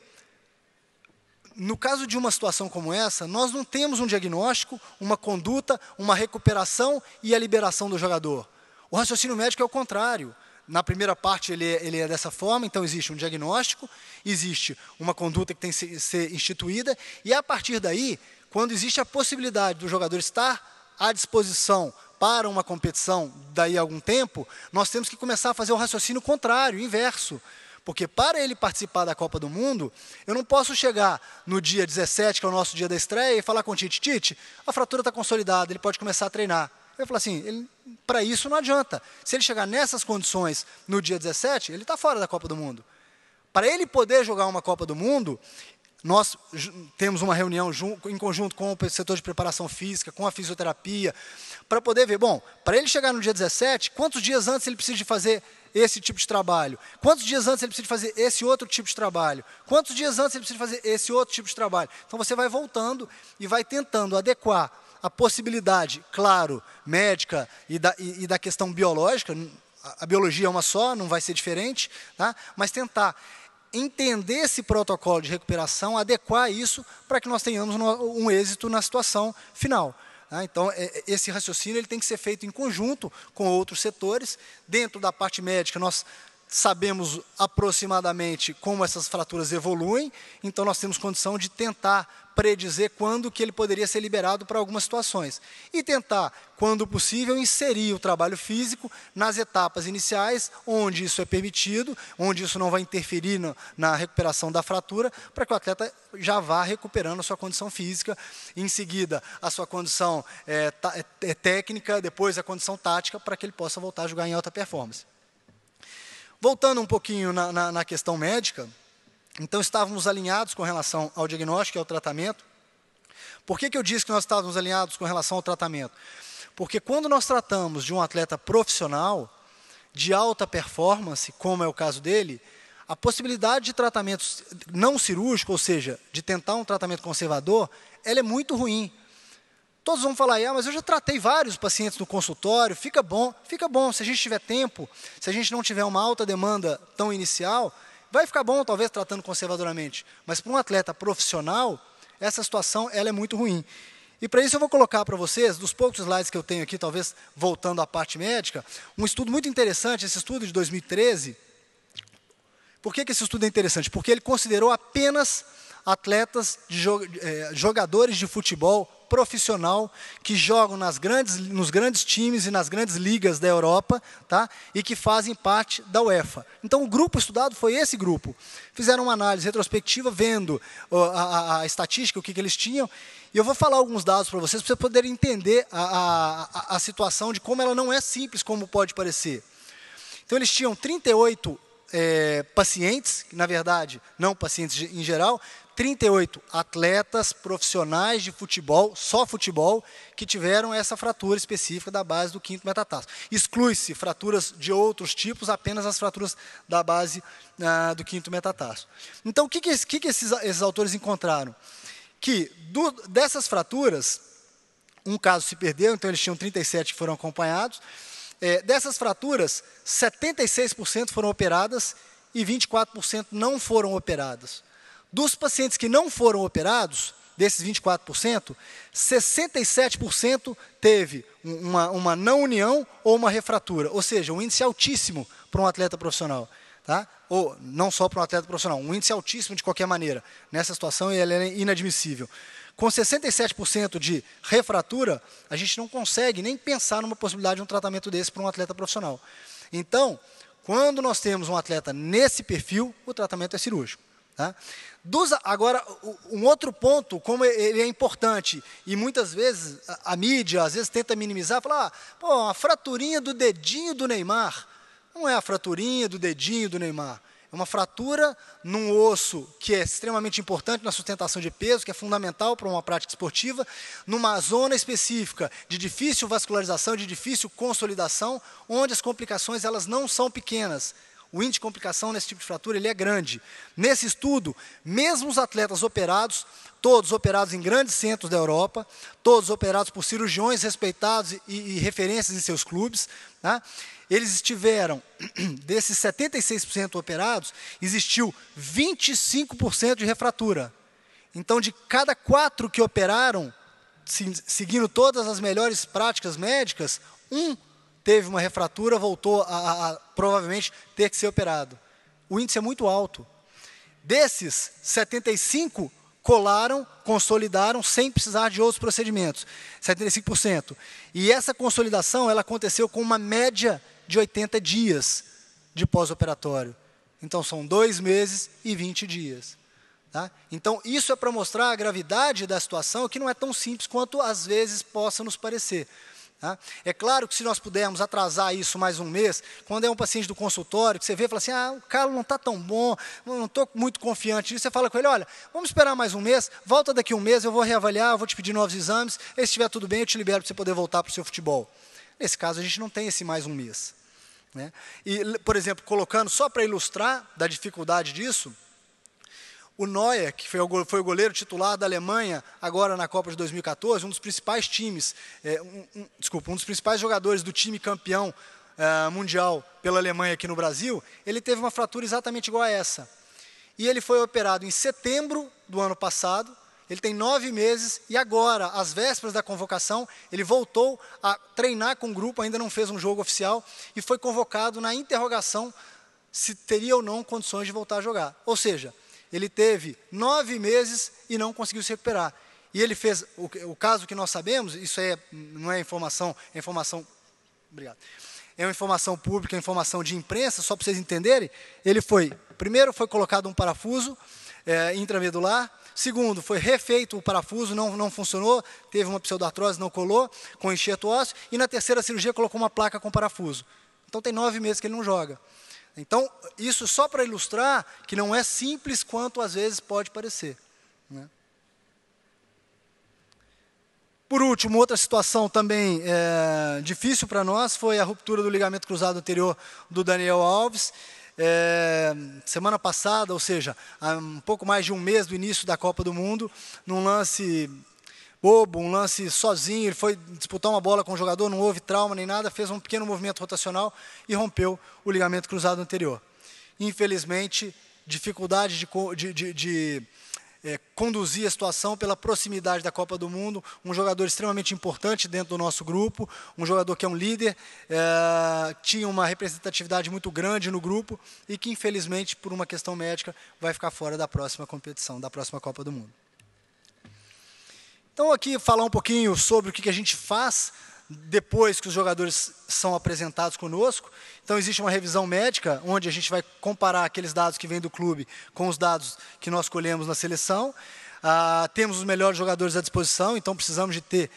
no caso de uma situação como essa, nós não temos um diagnóstico, uma conduta, uma recuperação e a liberação do jogador. O raciocínio médico é o contrário. Na primeira parte, ele, é, ele é dessa forma, então existe um diagnóstico, existe uma conduta que tem que ser instituída, e a partir daí, quando existe a possibilidade do jogador estar à disposição para uma competição daí a algum tempo, nós temos que começar a fazer o um raciocínio contrário, inverso. Porque para ele participar da Copa do Mundo, eu não posso chegar no dia 17, que é o nosso dia da estreia, e falar com o Tite, Tite, a fratura está consolidada, ele pode começar a treinar. Eu falo assim, para isso não adianta. Se ele chegar nessas condições no dia 17, ele está fora da Copa do Mundo. Para ele poder jogar uma Copa do Mundo, nós temos uma reunião em conjunto com o setor de preparação física, com a fisioterapia, para poder ver, bom, para ele chegar no dia 17, quantos dias antes ele precisa de fazer esse tipo de trabalho? Quantos dias antes ele precisa de fazer esse outro tipo de trabalho? Quantos dias antes ele precisa de fazer esse outro tipo de trabalho? Então você vai voltando e vai tentando adequar a possibilidade, claro, médica e da, e, e da questão biológica, a, a biologia é uma só, não vai ser diferente, tá? mas tentar entender esse protocolo de recuperação, adequar isso para que nós tenhamos um êxito na situação final. Tá? Então, é, é, esse raciocínio ele tem que ser feito em conjunto com outros setores. Dentro da parte médica, nós sabemos aproximadamente como essas fraturas evoluem, então nós temos condição de tentar predizer quando que ele poderia ser liberado para algumas situações e tentar, quando possível, inserir o trabalho físico nas etapas iniciais, onde isso é permitido, onde isso não vai interferir no, na recuperação da fratura, para que o atleta já vá recuperando a sua condição física, em seguida a sua condição é, é, técnica, depois a condição tática, para que ele possa voltar a jogar em alta performance. Voltando um pouquinho na, na, na questão médica, então estávamos alinhados com relação ao diagnóstico e ao tratamento. Por que, que eu disse que nós estávamos alinhados com relação ao tratamento? Porque quando nós tratamos de um atleta profissional, de alta performance, como é o caso dele, a possibilidade de tratamento não cirúrgico, ou seja, de tentar um tratamento conservador, ela é muito ruim, Todos vão falar, ah, mas eu já tratei vários pacientes no consultório, fica bom, fica bom. Se a gente tiver tempo, se a gente não tiver uma alta demanda tão inicial, vai ficar bom, talvez, tratando conservadoramente. Mas para um atleta profissional, essa situação ela é muito ruim. E para isso eu vou colocar para vocês, dos poucos slides que eu tenho aqui, talvez voltando à parte médica, um estudo muito interessante, esse estudo de 2013. Por que, que esse estudo é interessante? Porque ele considerou apenas atletas, de eh, jogadores de futebol profissional que jogam nas grandes, nos grandes times e nas grandes ligas da Europa tá? e que fazem parte da UEFA. Então, o grupo estudado foi esse grupo. Fizeram uma análise retrospectiva, vendo a, a, a estatística, o que, que eles tinham, e eu vou falar alguns dados para vocês, para vocês poderem entender a, a, a, situação de como ela não é simples, como pode parecer. Então, eles tinham 38 é, eh, pacientes, na verdade, não pacientes em geral, 38 atletas profissionais de futebol, só futebol, que tiveram essa fratura específica da base do quinto metatarso. Exclui-se fraturas de outros tipos, apenas as fraturas da base ah, do quinto metatarso. Então, o que, que, que, que esses, esses, autores encontraram? Que do, dessas fraturas, um caso se perdeu, então eles tinham 37 que foram acompanhados. É, dessas fraturas, 76% foram operadas e 24% não foram operadas. Dos pacientes que não foram operados, desses 24%, 67% teve uma, uma não união ou uma refratura, ou seja, um índice altíssimo para um atleta profissional. Tá? Ou não só para um atleta profissional, um índice altíssimo de qualquer maneira. Nessa situação, ele é inadmissível. Com 67% de refratura, a gente não consegue nem pensar numa possibilidade de um tratamento desse para um atleta profissional. Então, quando nós temos um atleta nesse perfil, o tratamento é cirúrgico. Tá? Dos, agora, um outro ponto, como ele é importante, e muitas vezes a, a mídia às vezes tenta minimizar, falar, ah, a fraturinha do dedinho do Neymar. Não é a fraturinha do dedinho do Neymar. É uma fratura num osso que é extremamente importante na sustentação de peso, que é fundamental para uma prática esportiva, numa zona específica de difícil vascularização, de difícil consolidação, onde as complicações elas não são pequenas, o índice de complicação nesse tipo de fratura ele é grande. Nesse estudo, mesmo os atletas operados, todos operados em grandes centros da Europa, todos operados por cirurgiões respeitados e, e referências em seus clubes, né, eles tiveram, desses 76% operados, existiu 25% de refratura. Então, de cada quatro que operaram, seguindo todas as melhores práticas médicas, um teve uma refratura, voltou a, a, a provavelmente ter que ser operado. O índice é muito alto. Desses, 75 colaram, consolidaram sem precisar de outros procedimentos, 75%. E essa consolidação ela aconteceu com uma média de 80 dias de pós-operatório. Então são dois meses e 20 dias. Tá? Então isso é para mostrar a gravidade da situação, que não é tão simples quanto às vezes possa nos parecer. Tá? É claro que se nós pudermos atrasar isso mais um mês, quando é um paciente do consultório, que você vê e fala assim, ah, o Carlos não está tão bom, não estou muito confiante nisso, você fala com ele, olha, vamos esperar mais um mês, volta daqui um mês, eu vou reavaliar, eu vou te pedir novos exames, e se estiver tudo bem, eu te libero para você poder voltar para o seu futebol. Nesse caso, a gente não tem esse mais um mês. Né? E, por exemplo, colocando, só para ilustrar da dificuldade disso, o Neuer, que foi o goleiro titular da Alemanha agora na Copa de 2014, um dos principais times, é, um, um, desculpa, um dos principais jogadores do time campeão uh, mundial pela Alemanha aqui no Brasil, ele teve uma fratura exatamente igual a essa. E ele foi operado em setembro do ano passado, ele tem nove meses e agora, às vésperas da convocação, ele voltou a treinar com o grupo, ainda não fez um jogo oficial e foi convocado na interrogação se teria ou não condições de voltar a jogar. Ou seja, ele teve nove meses e não conseguiu se recuperar. E ele fez, o, o caso que nós sabemos, isso é, não é informação, é informação, obrigado. É uma informação pública, é informação de imprensa, só para vocês entenderem. Ele foi, primeiro foi colocado um parafuso é, intramedular, Segundo, foi refeito o parafuso, não, não funcionou, teve uma pseudartrose, não colou, com enxerto ósseo. E na terceira cirurgia colocou uma placa com parafuso. Então tem nove meses que ele não joga. Então, isso só para ilustrar que não é simples quanto às vezes pode parecer. Né? Por último, outra situação também é, difícil para nós foi a ruptura do ligamento cruzado anterior do Daniel Alves. É, semana passada, ou seja, há um pouco mais de um mês do início da Copa do Mundo, num lance bobo, um lance sozinho, ele foi disputar uma bola com o jogador, não houve trauma nem nada, fez um pequeno movimento rotacional e rompeu o ligamento cruzado anterior. Infelizmente, dificuldade de, de, de, de é, conduzir a situação pela proximidade da Copa do Mundo, um jogador extremamente importante dentro do nosso grupo, um jogador que é um líder, é, tinha uma representatividade muito grande no grupo e que, infelizmente, por uma questão médica, vai ficar fora da próxima competição, da próxima Copa do Mundo. Então, aqui falar um pouquinho sobre o que a gente faz depois que os jogadores são apresentados conosco. Então, existe uma revisão médica, onde a gente vai comparar aqueles dados que vêm do clube com os dados que nós colhemos na seleção. Ah, temos os melhores jogadores à disposição, então precisamos de ter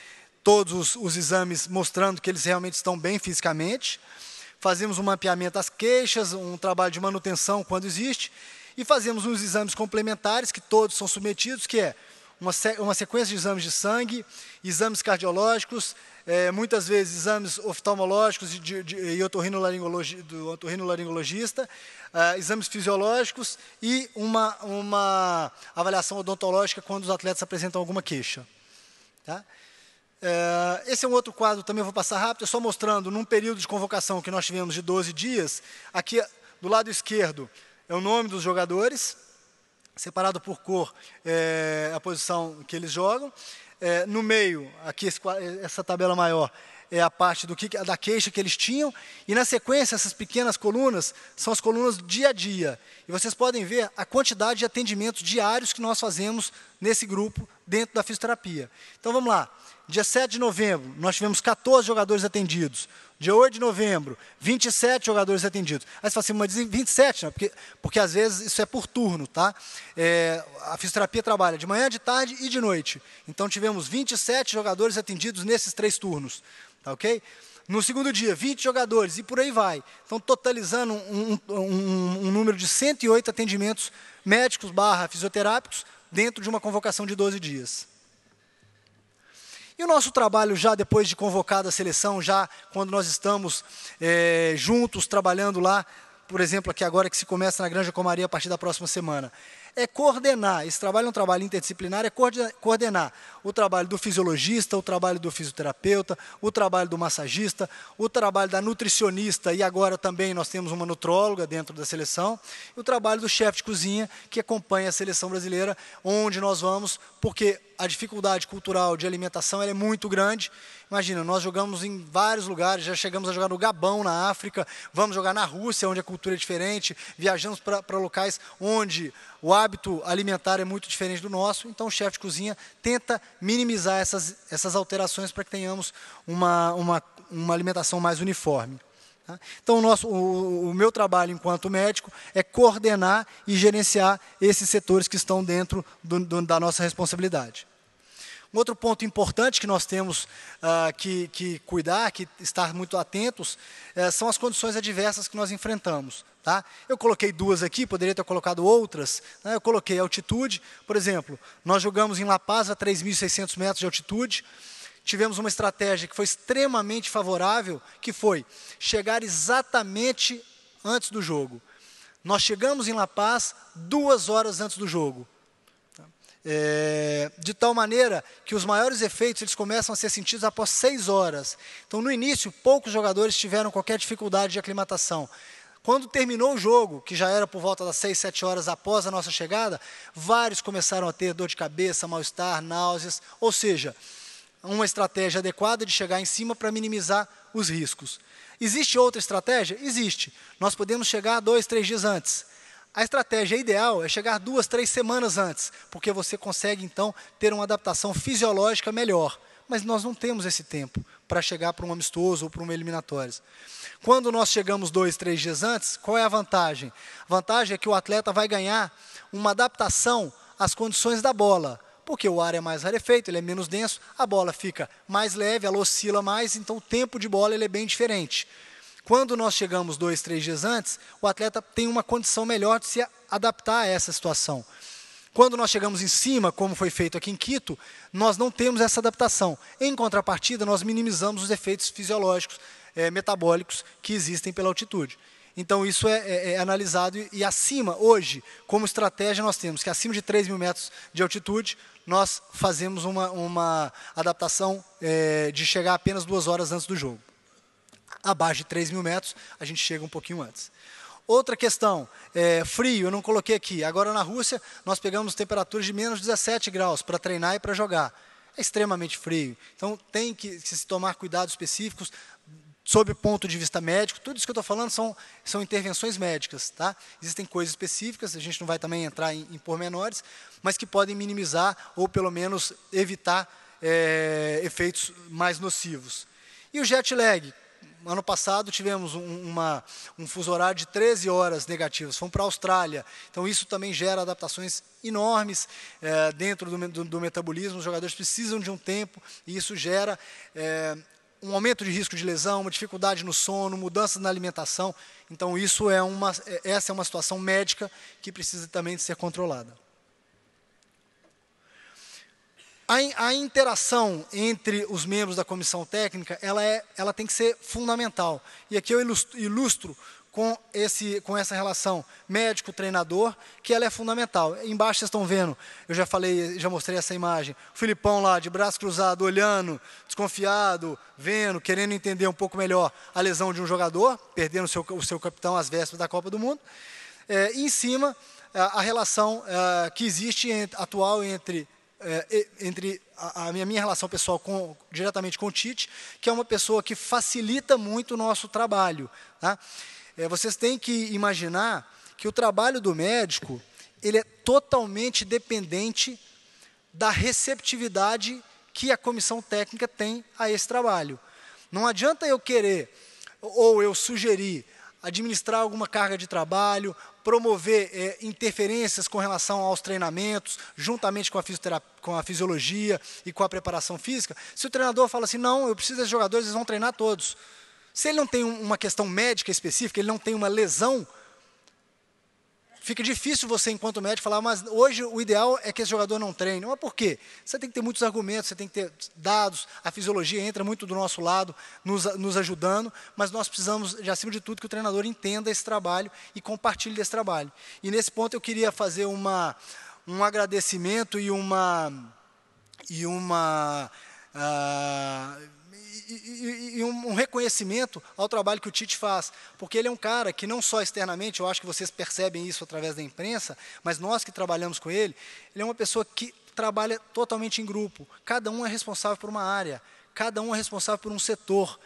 todos os, os exames mostrando que eles realmente estão bem fisicamente. Fazemos um mapeamento das queixas, um trabalho de manutenção quando existe. E fazemos uns exames complementares, que todos são submetidos, que é uma, uma sequência de exames de sangue, exames cardiológicos, é, muitas vezes exames oftalmológicos e, de, de, e otorrinolaringologi, do otorrinolaringologista, é, exames fisiológicos e uma, uma avaliação odontológica quando os atletas apresentam alguma queixa. Tá? É, esse é um outro quadro, também vou passar rápido, só mostrando, num período de convocação que nós tivemos de 12 dias, aqui do lado esquerdo é o nome dos jogadores, separado por cor é, a posição que eles jogam. É, no meio, aqui esse, essa tabela maior, é a parte do que, da queixa que eles tinham. E na sequência, essas pequenas colunas são as colunas do dia a dia. E vocês podem ver a quantidade de atendimentos diários que nós fazemos nesse grupo dentro da fisioterapia. Então vamos lá. Dia 7 de novembro, nós tivemos 14 jogadores atendidos. Dia 8 de novembro, 27 jogadores atendidos. Aí você fala assim, mas 27, né? porque, porque às vezes isso é por turno, tá? É, a fisioterapia trabalha de manhã, de tarde e de noite. Então tivemos 27 jogadores atendidos nesses três turnos, tá ok? No segundo dia, 20 jogadores e por aí vai. Então, totalizando um, um, um, um número de 108 atendimentos médicos barra fisioterápicos dentro de uma convocação de 12 dias o nosso trabalho, já depois de convocada a seleção, já quando nós estamos é, juntos trabalhando lá, por exemplo, aqui agora que se começa na Granja Comaria a partir da próxima semana, é coordenar. Esse trabalho é um trabalho interdisciplinar, é coordenar o trabalho do fisiologista, o trabalho do fisioterapeuta, o trabalho do massagista, o trabalho da nutricionista, e agora também nós temos uma nutróloga dentro da seleção, e o trabalho do chefe de cozinha, que acompanha a seleção brasileira, onde nós vamos, porque a dificuldade cultural de alimentação é muito grande, Imagina, nós jogamos em vários lugares, já chegamos a jogar no Gabão, na África, vamos jogar na Rússia, onde a cultura é diferente, viajamos para locais onde o hábito alimentar é muito diferente do nosso, então o chefe de cozinha tenta minimizar essas, essas alterações para que tenhamos uma, uma, uma alimentação mais uniforme. Tá? Então, o, nosso, o, o, meu trabalho enquanto médico é coordenar e gerenciar esses setores que estão dentro do, do, da nossa responsabilidade. Um outro ponto importante que nós temos ah, que, que, cuidar, que estar muito atentos, eh, são as condições adversas que nós enfrentamos. Tá? Eu coloquei duas aqui, poderia ter colocado outras. Né? Eu coloquei altitude, por exemplo, nós jogamos em La Paz a 3.600 metros de altitude, tivemos uma estratégia que foi extremamente favorável, que foi chegar exatamente antes do jogo. Nós chegamos em La Paz duas horas antes do jogo. É, de tal maneira que os maiores efeitos eles começam a ser sentidos após seis horas. Então, no início, poucos jogadores tiveram qualquer dificuldade de aclimatação. Quando terminou o jogo, que já era por volta das 6, 7 horas após a nossa chegada, vários começaram a ter dor de cabeça, mal-estar, náuseas, ou seja, uma estratégia adequada de chegar em cima para minimizar os riscos. Existe outra estratégia? Existe. Nós podemos chegar dois, três dias antes. A estratégia ideal é chegar duas, três semanas antes, porque você consegue então ter uma adaptação fisiológica melhor. Mas nós não temos esse tempo para chegar para um amistoso ou para uma eliminatória. Quando nós chegamos dois, três dias antes, qual é a vantagem? A vantagem é que o atleta vai ganhar uma adaptação às condições da bola, porque o ar é mais rarefeito, ele é menos denso, a bola fica mais leve, ela oscila mais, então o tempo de bola ele é bem diferente. Quando nós chegamos dois, três dias antes, o atleta tem uma condição melhor de se adaptar a essa situação. Quando nós chegamos em cima, como foi feito aqui em Quito, nós não temos essa adaptação. Em contrapartida, nós minimizamos os efeitos fisiológicos, é, metabólicos que existem pela altitude. Então, isso é, é, é analisado e, e, acima, hoje, como estratégia, nós temos que acima de 3 mil metros de altitude, nós fazemos uma, uma adaptação eh, de chegar apenas duas horas antes do jogo abaixo de 3 mil metros, a gente chega um pouquinho antes. Outra questão, é, frio, eu não coloquei aqui. Agora na Rússia, nós pegamos temperaturas de menos 17 graus para treinar e para jogar. É extremamente frio. Então tem que se tomar cuidados específicos sob o ponto de vista médico. Tudo isso que eu estou falando são, são intervenções médicas. Tá? Existem coisas específicas, a gente não vai também entrar em, em pormenores, mas que podem minimizar ou pelo menos evitar é, efeitos mais nocivos. E o jet lag, ano passado tivemos um, uma, um fuso horário de 13 horas negativas, fomos para a Austrália. Então, isso também gera adaptações enormes é, dentro do, do, do, metabolismo. Os jogadores precisam de um tempo e isso gera é, um aumento de risco de lesão, uma dificuldade no sono, mudanças na alimentação. Então, isso é uma, eh, essa é uma situação médica que precisa também de ser controlada. A, a, interação entre os membros da comissão técnica, ela, é, ela tem que ser fundamental. E aqui eu ilustro, ilustro com, esse, com essa relação médico-treinador, que ela é fundamental. Embaixo vocês estão vendo, eu já falei, já mostrei essa imagem, o Filipão lá, de braço cruzado, olhando, desconfiado, vendo, querendo entender um pouco melhor a lesão de um jogador, perdendo o seu, o seu capitão às vésperas da Copa do Mundo. É, e em cima, a relação é, que existe atual entre é, entre a, a, minha, minha relação pessoal com, diretamente com o Tite, que é uma pessoa que facilita muito o nosso trabalho. Tá? É, vocês têm que imaginar que o trabalho do médico ele é totalmente dependente da receptividade que a comissão técnica tem a esse trabalho. Não adianta eu querer ou eu sugerir administrar alguma carga de trabalho, promover é, interferências com relação aos treinamentos, juntamente com a, com a fisiologia e com a preparação física, se o treinador fala assim, não, eu preciso desses jogadores, eles vão treinar todos. Se ele não tem uma questão médica específica, ele não tem uma lesão Fica difícil você, enquanto médico, falar, mas hoje o ideal é que esse jogador não treine. Mas por quê? Você tem que ter muitos argumentos, você tem que ter dados, a fisiologia entra muito do nosso lado, nos, nos ajudando, mas nós precisamos, de, acima de tudo, que o treinador entenda esse trabalho e compartilhe desse trabalho. E nesse ponto eu queria fazer uma, um agradecimento e uma. E uma uh, e, e, um reconhecimento ao trabalho que o Tite faz, porque ele é um cara que não só externamente, eu acho que vocês percebem isso através da imprensa, mas nós que trabalhamos com ele, ele é uma pessoa que trabalha totalmente em grupo. Cada um é responsável por uma área, cada um é responsável por um setor.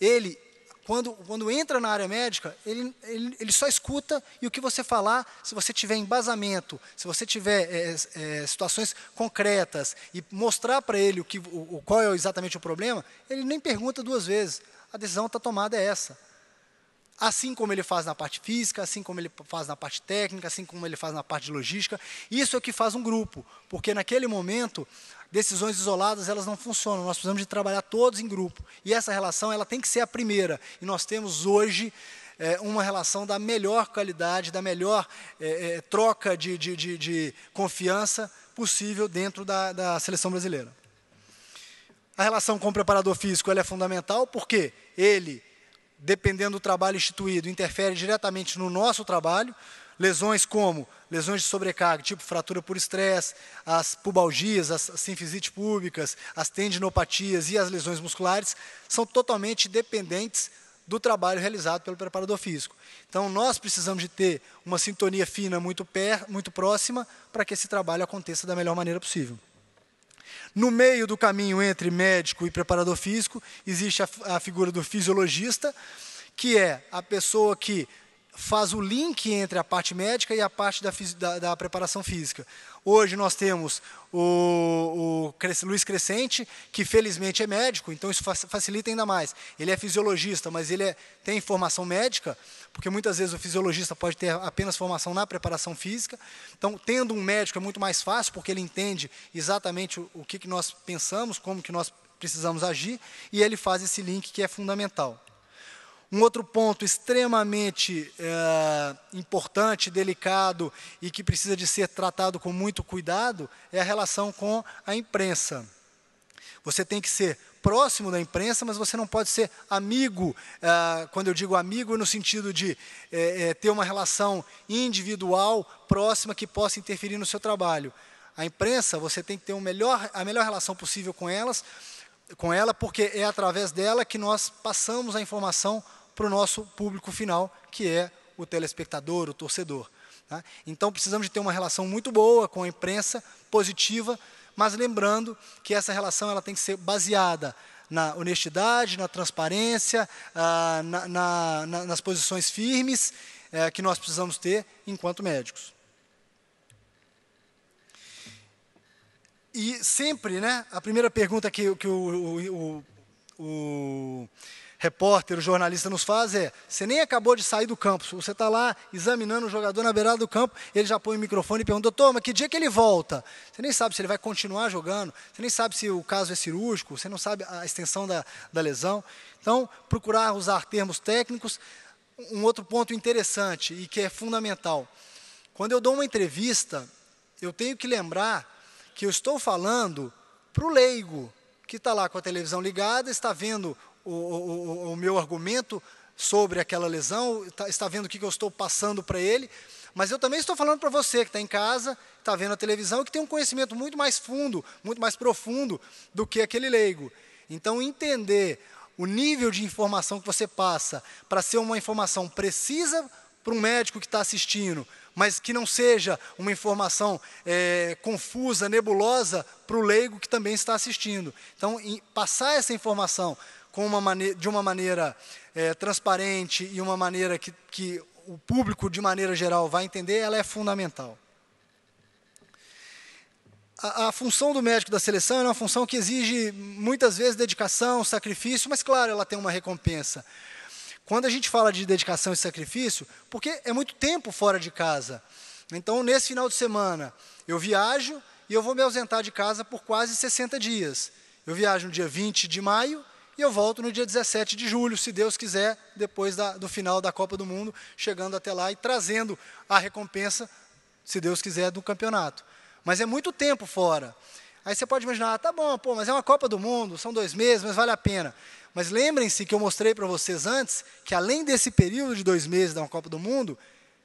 Ele quando, quando entra na área médica, ele, ele, ele, só escuta e o que você falar, se você tiver embasamento, se você tiver é, é, é situações concretas e mostrar para ele o que, o, qual é exatamente o problema, ele nem pergunta duas vezes. A decisão está tomada é essa assim como ele faz na parte física, assim como ele faz na parte técnica, assim como ele faz na parte de logística. Isso é o que faz um grupo, porque naquele momento decisões isoladas elas não funcionam. Nós precisamos de trabalhar todos em grupo e essa relação ela tem que ser a primeira. E nós temos hoje é, uma relação da melhor qualidade, da melhor é, é, troca de, de, de, de, confiança possível dentro da, da seleção brasileira. A relação com o preparador físico é fundamental porque ele dependendo do trabalho instituído, interfere diretamente no nosso trabalho. Lesões como lesões de sobrecarga, tipo fratura por estresse, as pubalgias, as sinfisites públicas, as tendinopatias e as lesões musculares, são totalmente dependentes do trabalho realizado pelo preparador físico. Então, nós precisamos de ter uma sintonia fina muito, per, muito próxima para que esse trabalho aconteça da melhor maneira possível. No meio do caminho entre médico e preparador físico, existe a, a figura do fisiologista, que é a pessoa que faz o link entre a parte médica e a parte da, da, da preparação física. Hoje nós temos o, o, Luiz Crescente, que felizmente é médico, então isso facilita ainda mais. Ele é fisiologista, mas ele é, tem formação médica, porque muitas vezes o fisiologista pode ter apenas formação na preparação física. Então, tendo um médico é muito mais fácil, porque ele entende exatamente o, o que, que nós pensamos, como que nós precisamos agir, e ele faz esse link que é fundamental. Um outro ponto extremamente é, importante, delicado e que precisa de ser tratado com muito cuidado é a relação com a imprensa. Você tem que ser próximo da imprensa, mas você não pode ser amigo. Eh, quando eu digo amigo, no sentido de é, é, ter uma relação individual próxima que possa interferir no seu trabalho. A imprensa, você tem que ter um melhor, a melhor relação possível com elas, com ela, porque é através dela que nós passamos a informação para o nosso público final, que é o telespectador, o torcedor. Tá? Então, precisamos de ter uma relação muito boa com a imprensa, positiva, mas lembrando que essa relação ela tem que ser baseada na honestidade, na transparência, ah, na, na, na, nas posições firmes eh, que nós precisamos ter enquanto médicos. E sempre, né, a primeira pergunta que, que o, o, o, o repórter, o jornalista nos faz é: você nem acabou de sair do campo, você está lá examinando o jogador na beirada do campo, ele já põe o microfone e pergunta: doutor, mas que dia que ele volta? Você nem sabe se ele vai continuar jogando, você nem sabe se o caso é cirúrgico, você não sabe a extensão da, da lesão. Então, procurar usar termos técnicos. Um outro ponto interessante e que é fundamental: quando eu dou uma entrevista, eu tenho que lembrar que eu estou falando para o leigo, que está lá com a televisão ligada, está vendo o, o, o meu argumento sobre aquela lesão, tá, está vendo o que eu estou passando para ele, mas eu também estou falando para você que está em casa, está vendo a televisão, que tem um conhecimento muito mais fundo, muito mais profundo do que aquele leigo. Então, entender o nível de informação que você passa para ser uma informação precisa para um médico que está assistindo, mas que não seja uma informação é, confusa, nebulosa para o leigo que também está assistindo. Então, passar essa informação com uma maneira, de uma maneira é, transparente e uma maneira que, que o público, de maneira geral, vai entender, ela é fundamental. A, a, função do médico da seleção é uma função que exige, muitas vezes, dedicação, sacrifício, mas, claro, ela tem uma recompensa. Quando a gente fala de dedicação e sacrifício, porque é muito tempo fora de casa. Então, nesse final de semana, eu viajo e eu vou me ausentar de casa por quase 60 dias. Eu viajo no dia 20 de maio e eu volto no dia 17 de julho, se Deus quiser, depois da, do final da Copa do Mundo, chegando até lá e trazendo a recompensa, se Deus quiser, do campeonato. Mas é muito tempo fora. Aí você pode imaginar, ah, tá bom, pô, mas é uma Copa do Mundo, são dois meses, mas vale a pena. Mas lembrem-se que eu mostrei para vocês antes que além desse período de dois meses da Copa do Mundo,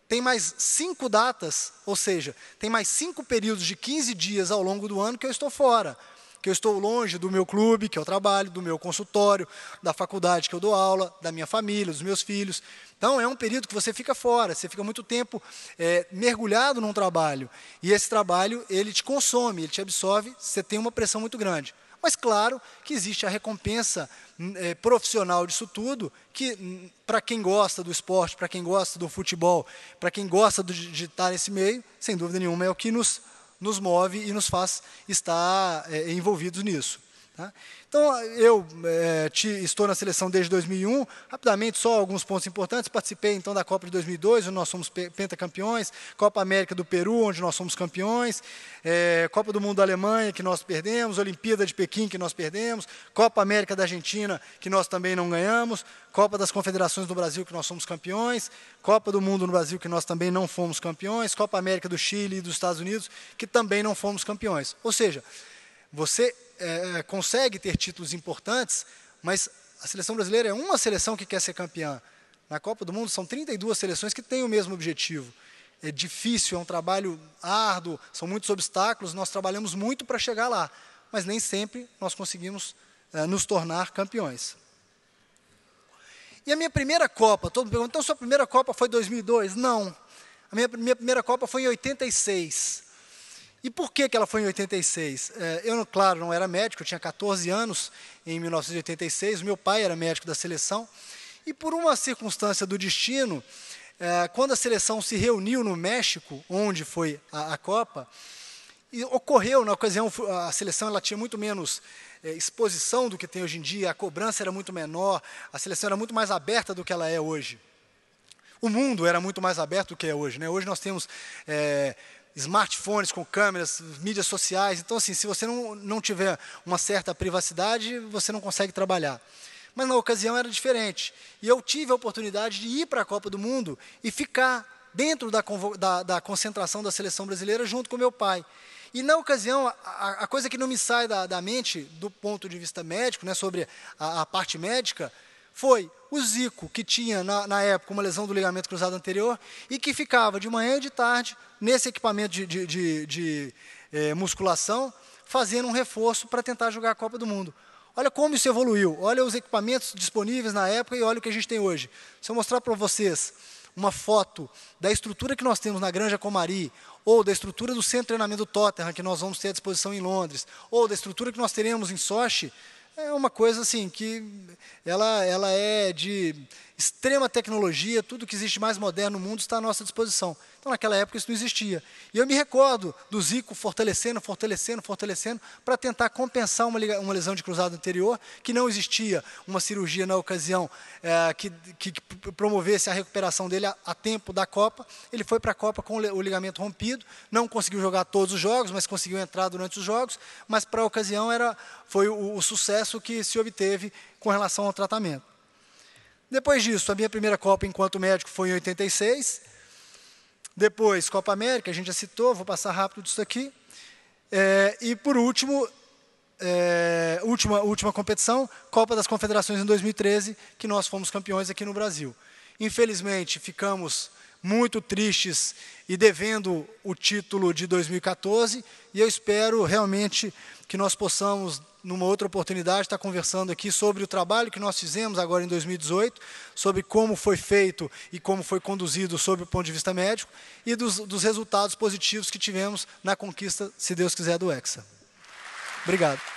tem mais cinco datas, ou seja, tem mais cinco períodos de 15 dias ao longo do ano que eu estou fora que eu estou longe do meu clube, que eu trabalho, do meu consultório, da faculdade que eu dou aula, da minha família, dos meus filhos. Então, é um período que você fica fora, você fica muito tempo é, mergulhado num trabalho. E esse trabalho, ele te consome, ele te absorve, você tem uma pressão muito grande. Mas claro que existe a recompensa hum, é, profissional disso tudo, que hum, para quem gosta do esporte, para quem gosta do futebol, para quem gosta de, de estar nesse meio, sem dúvida nenhuma, é o que nos nos move e nos faz estar é, envolvidos nisso. Tá? Então, eu é, te, estou na seleção desde 2001, rapidamente, só alguns pontos importantes. Participei, então, da Copa de 2002, onde nós somos pentacampeões, Copa América do Peru, onde nós somos campeões, é, Copa do Mundo da Alemanha, que nós perdemos, Olimpíada de Pequim, que nós perdemos, Copa América da Argentina, que nós também não ganhamos, Copa das Confederações do Brasil, que nós somos campeões, Copa do Mundo no Brasil, que nós também não fomos campeões, Copa América do Chile e dos Estados Unidos, que também não fomos campeões. Ou seja, você é, é, consegue ter títulos importantes, mas a seleção brasileira é uma seleção que quer ser campeã. Na Copa do Mundo são 32 seleções que têm o mesmo objetivo. É difícil, é um trabalho árduo, são muitos obstáculos, nós trabalhamos muito para chegar lá, mas nem sempre nós conseguimos é, nos tornar campeões. E a minha primeira Copa, todo mundo pergunta, então sua primeira Copa foi 2002? Não. A minha, minha primeira Copa foi em 86. E por que, que ela foi em 86? É, eu, claro, não era médico, eu tinha 14 anos em 1986, meu pai era médico da seleção, e por uma circunstância do destino, é, quando a seleção se reuniu no México, onde foi a, Copa, ocorreu, na ocasião, a seleção ela tinha muito menos é, exposição do que tem hoje em dia, a cobrança era muito menor, a seleção era muito mais aberta do que ela é hoje. O mundo era muito mais aberto do que é hoje. Né? Hoje nós temos é, smartphones com câmeras, mídias sociais. Então, assim, se você não, não tiver uma certa privacidade, você não consegue trabalhar. Mas na ocasião era diferente. E eu tive a oportunidade de ir para a Copa do Mundo e ficar dentro da, da, da, concentração da seleção brasileira junto com meu pai. E na ocasião, a, a coisa que não me sai da, da mente, do ponto de vista médico, né, sobre a, a parte médica, foi o Zico, que tinha na, na, época uma lesão do ligamento cruzado anterior e que ficava de manhã e de tarde nesse equipamento de, de, de, de é, musculação, fazendo um reforço para tentar jogar a Copa do Mundo. Olha como isso evoluiu, olha os equipamentos disponíveis na época e olha o que a gente tem hoje. Se eu mostrar para vocês uma foto da estrutura que nós temos na Granja Comari, ou da estrutura do centro de treinamento do Tottenham, que nós vamos ter à disposição em Londres, ou da estrutura que nós teremos em Sochi, é uma coisa assim que ela, ela é de extrema tecnologia, tudo que existe mais moderno no mundo está à nossa disposição. Então, naquela época, isso não existia. E eu me recordo do Zico fortalecendo, fortalecendo, fortalecendo, para tentar compensar uma, uma lesão de cruzado anterior, que não existia uma cirurgia na ocasião é, que, que, promovesse a recuperação dele a, a tempo da Copa. Ele foi para a Copa com o ligamento rompido, não conseguiu jogar todos os jogos, mas conseguiu entrar durante os jogos, mas para a ocasião era, foi o, o sucesso que se obteve com relação ao tratamento. Depois disso, a minha primeira Copa enquanto médico foi em 86. Depois, Copa América, a gente já citou, vou passar rápido disso aqui. É, e por último, é, última, última competição, Copa das Confederações em 2013, que nós fomos campeões aqui no Brasil. Infelizmente, ficamos muito tristes e devendo o título de 2014, e eu espero realmente que nós possamos, numa outra oportunidade, estar conversando aqui sobre o trabalho que nós fizemos agora em 2018, sobre como foi feito e como foi conduzido sob o ponto de vista médico, e dos, dos resultados positivos que tivemos na conquista, se Deus quiser, do Hexa. Obrigado.